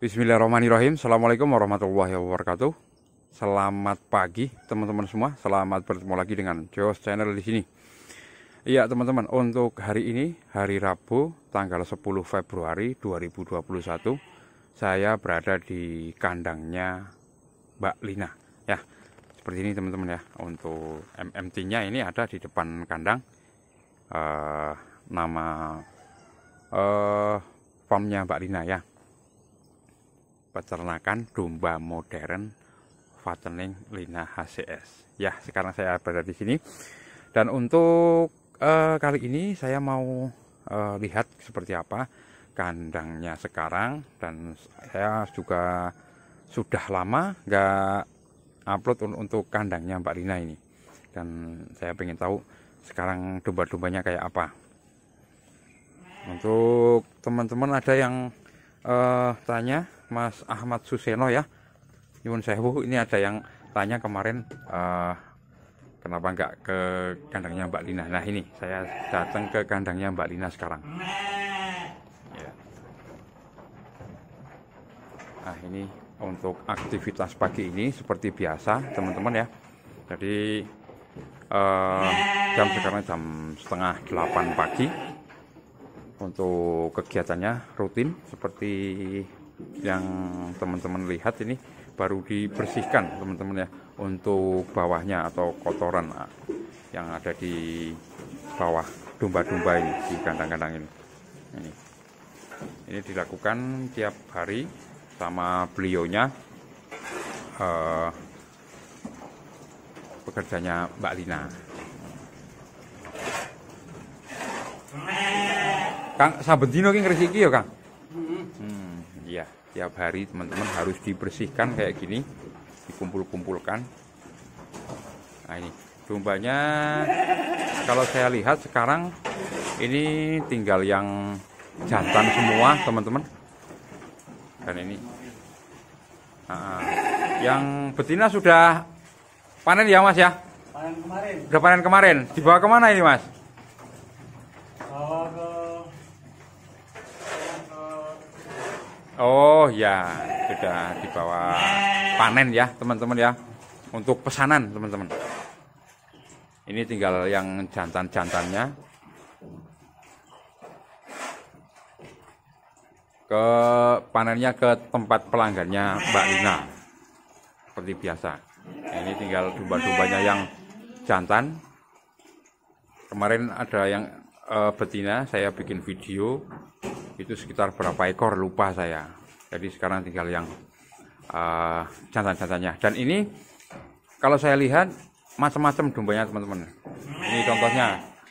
Bismillahirrahmanirrahim Assalamualaikum warahmatullahi wabarakatuh Selamat pagi teman-teman semua Selamat bertemu lagi dengan Joss Channel di sini Iya teman-teman untuk hari ini Hari Rabu tanggal 10 Februari 2021 Saya berada di kandangnya Mbak Lina Ya seperti ini teman-teman ya Untuk MMT nya ini ada di depan kandang uh, Nama uh, farmnya Mbak Lina ya peternakan domba modern fattening lina HCS. Ya, sekarang saya berada di sini. Dan untuk uh, kali ini saya mau uh, lihat seperti apa kandangnya sekarang dan saya juga sudah lama nggak upload un untuk kandangnya Mbak Lina ini. Dan saya ingin tahu sekarang domba-dombanya kayak apa. Untuk teman-teman ada yang uh, tanya Mas Ahmad Suseno ya Yun Sewu ini ada yang tanya kemarin uh, kenapa nggak ke kandangnya Mbak Lina nah ini saya datang ke kandangnya Mbak Lina sekarang ya. nah ini untuk aktivitas pagi ini seperti biasa teman-teman ya jadi uh, jam sekarang jam setengah delapan pagi untuk kegiatannya rutin seperti yang teman-teman lihat ini baru dibersihkan teman-teman ya untuk bawahnya atau kotoran ah, yang ada di bawah domba-domba ini di kandang-kandang ini. ini ini dilakukan tiap hari sama beliaunya eh, pekerjanya Mbak Lina Kang Sabentino ki ngresiki ya Kang tiap hari teman-teman harus dibersihkan kayak gini dikumpul-kumpulkan nah ini dombanya kalau saya lihat sekarang ini tinggal yang jantan semua teman-teman dan ini nah, yang betina sudah panen ya mas ya panen kemarin sudah panen kemarin dibawa kemana ini mas oh Oh ya, sudah dibawa panen ya, teman-teman ya. Untuk pesanan, teman-teman. Ini tinggal yang jantan-jantannya. Ke panennya ke tempat pelanggannya Mbak Lina. Seperti biasa. Ini tinggal domba-dombanya yang jantan. Kemarin ada yang e, betina, saya bikin video itu sekitar berapa ekor lupa saya jadi sekarang tinggal yang uh, jantan-jantannya. Dan ini kalau saya lihat macam-macam dombanya teman-teman. Ini contohnya.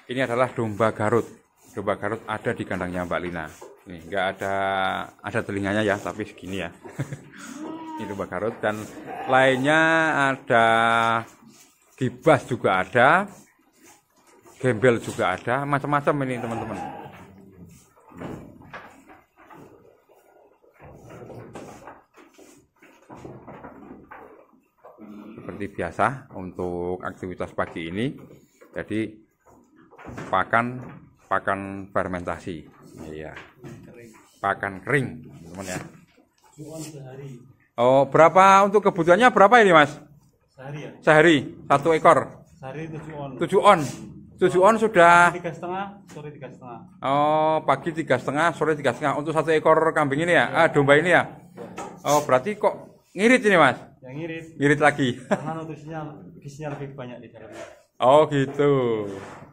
Ini adalah domba Garut. Domba Garut ada di kandangnya Mbak Lina. Ini enggak ada ada telinganya ya, tapi segini ya. ini domba Garut dan lainnya ada gibas juga ada, gembel juga ada, macam-macam ini teman-teman. seperti biasa untuk aktivitas pagi ini. Jadi pakan pakan fermentasi. Iya. Pakan kering, teman ya. Oh, berapa untuk kebutuhannya berapa ini, Mas? Sehari ya. Sehari satu ekor. Sehari tujuh on. Tujuh on. tujuh on sudah tiga setengah sore tiga setengah oh pagi tiga setengah sore tiga setengah untuk satu ekor kambing ini ya, ya. ah domba ini ya? ya oh berarti kok ngirit ini mas yang irit irit lagi karena nutrisinya gisinya lebih banyak di dalamnya oh gitu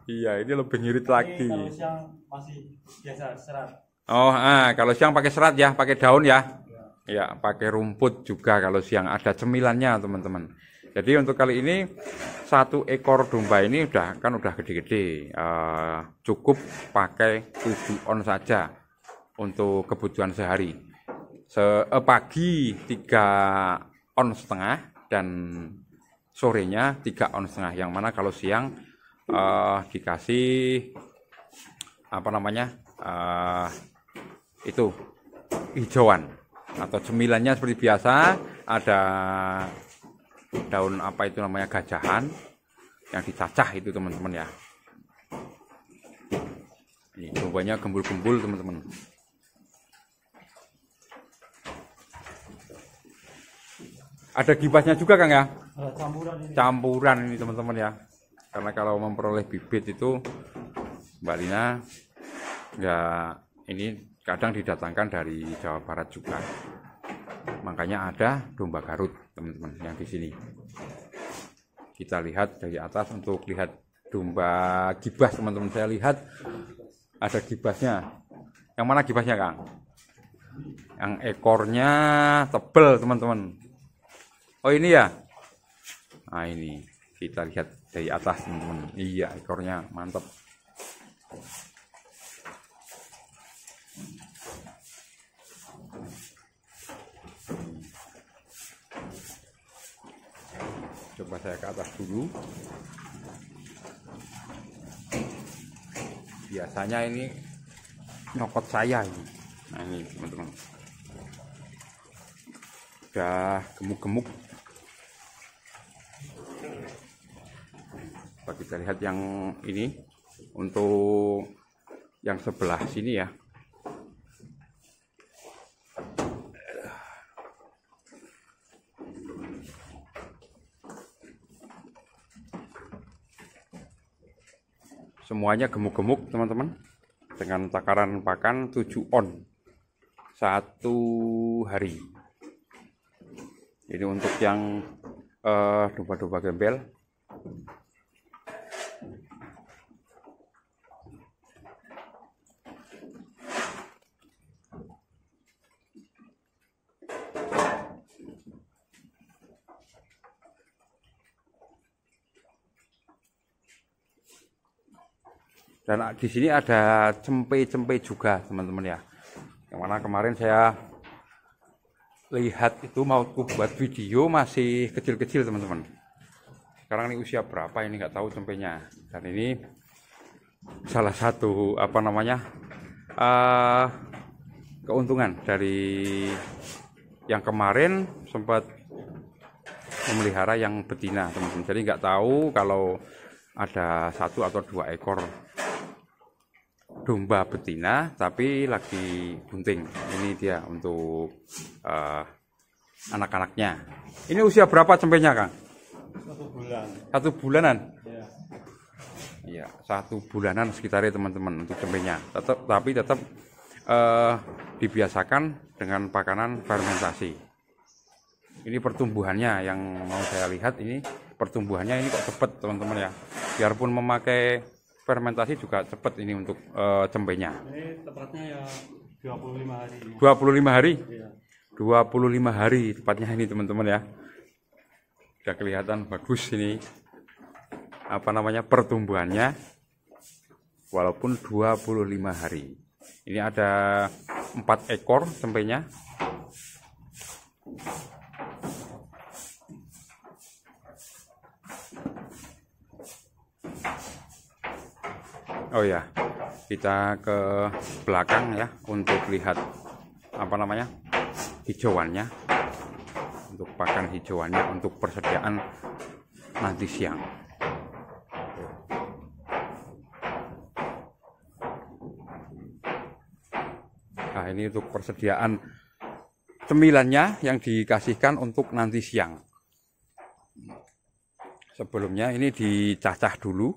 iya ini lebih irit lagi kalau siang masih biasa serat oh ah kalau siang pakai serat ya pakai daun ya ya, pakai rumput juga kalau siang ada cemilannya teman-teman jadi untuk kali ini satu ekor domba ini udah kan udah gede-gede uh, cukup pakai 7 on saja untuk kebutuhan sehari Se eh, pagi tiga on setengah dan sorenya tiga on setengah yang mana kalau siang uh, dikasih apa namanya uh, itu hijauan atau cemilannya seperti biasa ada daun apa itu namanya gajahan yang dicacah itu teman-teman ya ini gembul-gembul teman-teman Ada gibasnya juga Kang ya? Campuran ini. teman-teman ya. Karena kalau memperoleh bibit itu Mbak Lina ya ini kadang didatangkan dari Jawa Barat juga. Makanya ada domba Garut teman-teman yang di sini. Kita lihat dari atas untuk lihat domba gibas teman-teman saya lihat ada gibasnya. Yang mana gibasnya Kang? Yang ekornya tebel teman-teman Oh ini ya. Nah ini kita lihat dari atas teman-teman. Iya ekornya mantap. Coba saya ke atas dulu. Biasanya ini nyokot saya ini. Nah ini teman-teman sudah gemuk-gemuk Pak kita lihat yang ini untuk yang sebelah sini ya semuanya gemuk-gemuk teman-teman dengan takaran pakan 7 on satu hari jadi untuk yang uh, eh, dupa domba gembel dan di sini ada cempe-cempe juga teman-teman ya yang mana kemarin saya lihat itu mau ku buat video masih kecil-kecil teman-teman sekarang ini usia berapa ini nggak tahu tempenya dan ini salah satu apa namanya uh, keuntungan dari yang kemarin sempat memelihara yang betina teman-teman jadi nggak tahu kalau ada satu atau dua ekor domba betina tapi lagi bunting. Ini dia untuk uh, anak-anaknya. Ini usia berapa cempenya, Kang? Satu bulan. Satu bulanan? ya, ya satu bulanan sekitarnya teman-teman untuk cempenya. Tetap tapi tetap uh, eh, dibiasakan dengan pakanan fermentasi ini pertumbuhannya yang mau saya lihat ini pertumbuhannya ini kok cepet teman-teman ya biarpun memakai fermentasi juga cepat ini untuk uh, eh, cempenya. Ini tepatnya ya 25 hari. 25 hari? Iya. 25 hari tepatnya ini teman-teman ya. Sudah kelihatan bagus ini. Apa namanya pertumbuhannya. Walaupun 25 hari. Ini ada 4 ekor cempenya. Oh ya, kita ke belakang ya untuk lihat apa namanya hijauannya, untuk pakan hijauannya, untuk persediaan nanti siang. Nah ini untuk persediaan cemilannya yang dikasihkan untuk nanti siang sebelumnya ini dicacah dulu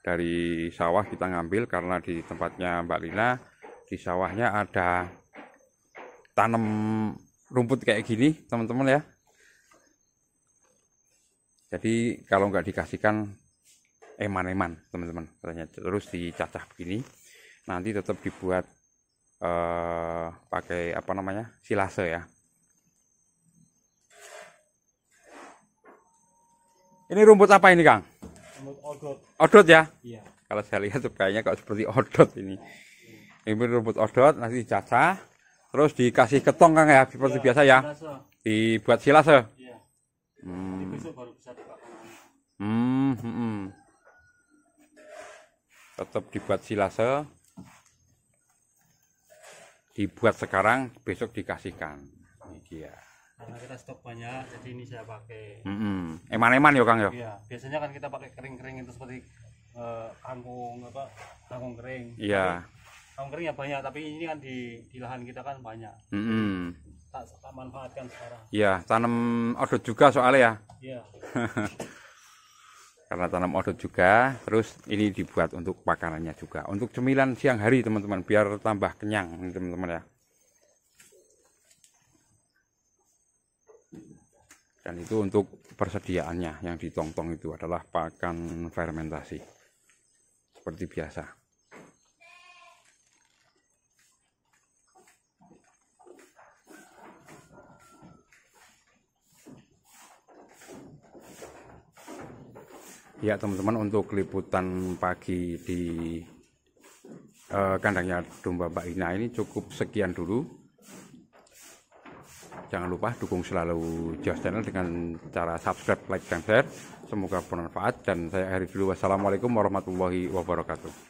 dari sawah kita ngambil karena di tempatnya Mbak Lina di sawahnya ada tanam rumput kayak gini teman-teman ya jadi kalau nggak dikasihkan eman-eman teman-teman terus dicacah begini nanti tetap dibuat eh, pakai apa namanya silase ya ini rumput apa ini Kang semut odot odot ya iya kalau saya lihat kayaknya kok seperti odot ini ini rumput odot nanti dicacah terus dikasih ketong kang ya seperti ya, biasa ya silase. Oh. dibuat silase oh. iya hmm. hmm. hmm, hmm, hmm. tetap dibuat silase oh. dibuat sekarang besok dikasihkan ini dia karena kita stok banyak jadi ini saya pakai mm -hmm. eman-eman ya kang ya iya, biasanya kan kita pakai kering-kering itu seperti uh, kangkung apa kangkung kering iya yeah. kangkung kering ya banyak tapi ini kan di, di lahan kita kan banyak mm -hmm. tak, tak manfaatkan sekarang iya yeah, tanam odot juga soalnya ya iya karena tanam odot juga terus ini dibuat untuk pakanannya juga untuk cemilan siang hari teman-teman biar tambah kenyang teman-teman ya dan itu untuk persediaannya yang ditong itu adalah pakan fermentasi seperti biasa ya teman-teman untuk liputan pagi di eh, kandangnya domba Mbak ini cukup sekian dulu Jangan lupa dukung selalu Jos Channel dengan cara subscribe, like, dan share. Semoga bermanfaat dan saya akhiri dulu. Wassalamualaikum warahmatullahi wabarakatuh.